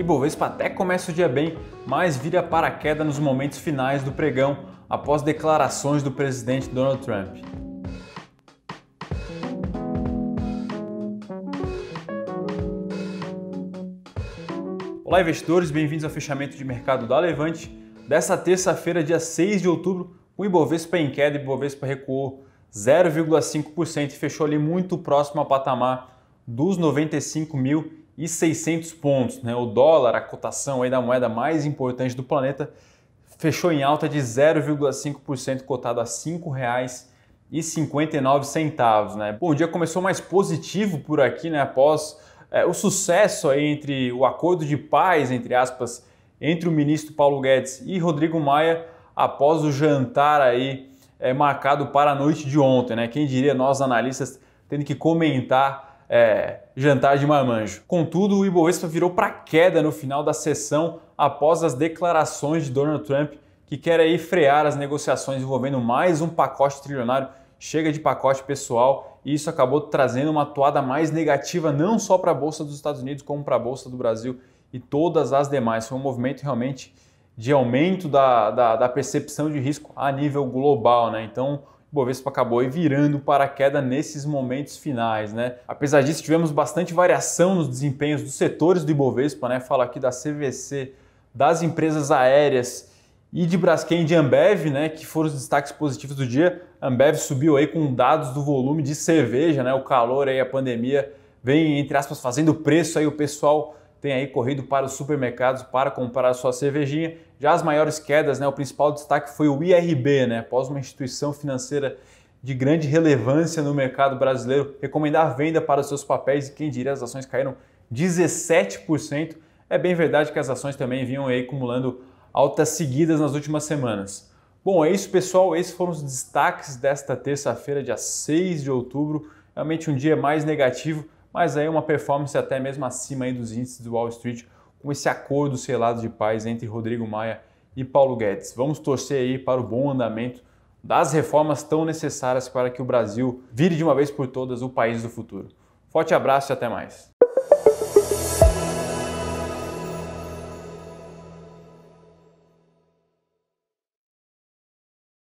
Ibovespa até começa o dia bem, mas vira para queda nos momentos finais do pregão, após declarações do presidente Donald Trump. Olá, investidores, bem-vindos ao fechamento de mercado da Levante. Dessa terça-feira, dia 6 de outubro, o Ibovespa em queda, o Ibovespa recuou 0,5% e fechou ali muito próximo ao patamar dos 95 mil e 600 pontos. Né? O dólar, a cotação aí da moeda mais importante do planeta, fechou em alta de 0,5%, cotado a R$ 5,59. Né? Bom, o dia começou mais positivo por aqui, né? após é, o sucesso aí entre o acordo de paz, entre aspas, entre o ministro Paulo Guedes e Rodrigo Maia, após o jantar aí é, marcado para a noite de ontem. Né? Quem diria nós analistas tendo que comentar é, jantar de marmanjo. Contudo, o Ibovespa virou para queda no final da sessão após as declarações de Donald Trump, que quer aí frear as negociações envolvendo mais um pacote trilionário. Chega de pacote pessoal e isso acabou trazendo uma toada mais negativa não só para a bolsa dos Estados Unidos, como para a bolsa do Brasil e todas as demais. Foi um movimento realmente de aumento da, da, da percepção de risco a nível global, né? Então Bovespa acabou virando para queda nesses momentos finais, né? Apesar disso, tivemos bastante variação nos desempenhos dos setores do Ibovespa, né? Fala aqui da CVC, das empresas aéreas e de Braskem e de Ambev, né, que foram os destaques positivos do dia. Ambev subiu aí com dados do volume de cerveja, né? O calor aí, a pandemia vem entre aspas fazendo preço aí o pessoal tem aí corrido para os supermercados para comprar sua cervejinha. Já as maiores quedas, né, o principal destaque foi o IRB, né, após uma instituição financeira de grande relevância no mercado brasileiro recomendar venda para os seus papéis e quem diria as ações caíram 17%. É bem verdade que as ações também vinham aí acumulando altas seguidas nas últimas semanas. Bom, é isso, pessoal. Esses foram os destaques desta terça-feira, dia 6 de outubro. Realmente um dia mais negativo mas aí uma performance até mesmo acima dos índices do Wall Street, com esse acordo selado de paz entre Rodrigo Maia e Paulo Guedes. Vamos torcer aí para o bom andamento das reformas tão necessárias para que o Brasil vire de uma vez por todas o país do futuro. Forte abraço e até mais.